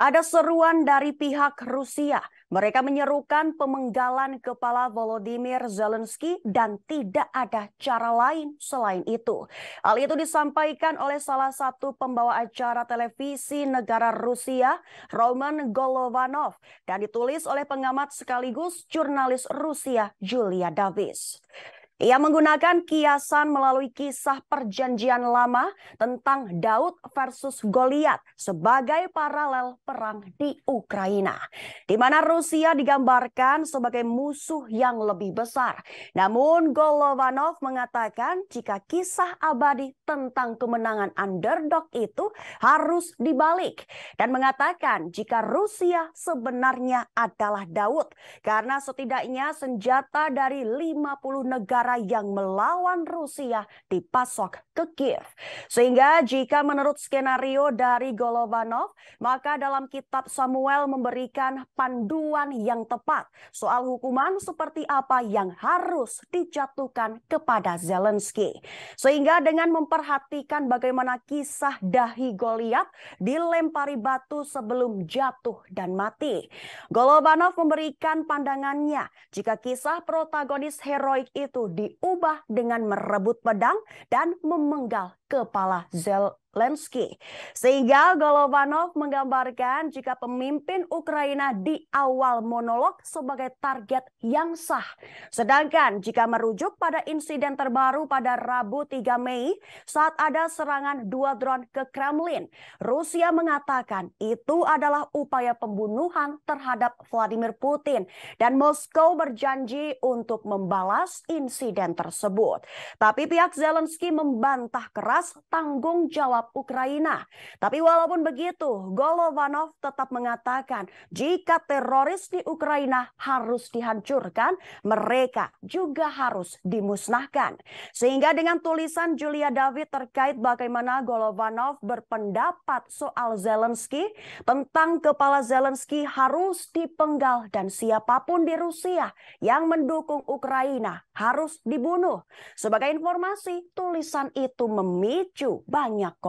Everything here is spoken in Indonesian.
Ada seruan dari pihak Rusia. Mereka menyerukan pemenggalan kepala Volodymyr Zelensky dan tidak ada cara lain selain itu. Hal itu disampaikan oleh salah satu pembawa acara televisi negara Rusia, Roman Golovanov, dan ditulis oleh pengamat sekaligus jurnalis Rusia, Julia Davis. Ia menggunakan kiasan melalui kisah perjanjian lama tentang Daud versus Goliat sebagai paralel perang di Ukraina. Di mana Rusia digambarkan sebagai musuh yang lebih besar. Namun Golovanov mengatakan jika kisah abadi tentang kemenangan underdog itu harus dibalik. Dan mengatakan jika Rusia sebenarnya adalah Daud. Karena setidaknya senjata dari 50 negara negara yang melawan Rusia dipasok ke Kiev. Sehingga jika menurut skenario dari Golovanov, maka dalam kitab Samuel memberikan panduan yang tepat soal hukuman seperti apa yang harus dijatuhkan kepada Zelensky. Sehingga dengan memperhatikan bagaimana kisah dahi Goliat dilempari batu sebelum jatuh dan mati. Golovanov memberikan pandangannya jika kisah protagonis heroik itu diubah dengan merebut pedang dan memenggal kepala Zel Zelensky. Sehingga Golovanov menggambarkan jika pemimpin Ukraina di awal monolog sebagai target yang sah. Sedangkan jika merujuk pada insiden terbaru pada Rabu 3 Mei saat ada serangan dua drone ke Kremlin, Rusia mengatakan itu adalah upaya pembunuhan terhadap Vladimir Putin dan Moskow berjanji untuk membalas insiden tersebut. Tapi pihak Zelensky membantah keras tanggung jawab klub Ukraina. Tapi walaupun begitu, Golovanov tetap mengatakan jika teroris di Ukraina harus dihancurkan, mereka juga harus dimusnahkan. Sehingga dengan tulisan Julia David terkait bagaimana Golovanov berpendapat soal Zelensky tentang kepala Zelensky harus dipenggal dan siapapun di Rusia yang mendukung Ukraina harus dibunuh. Sebagai informasi, tulisan itu memicu banyak komentar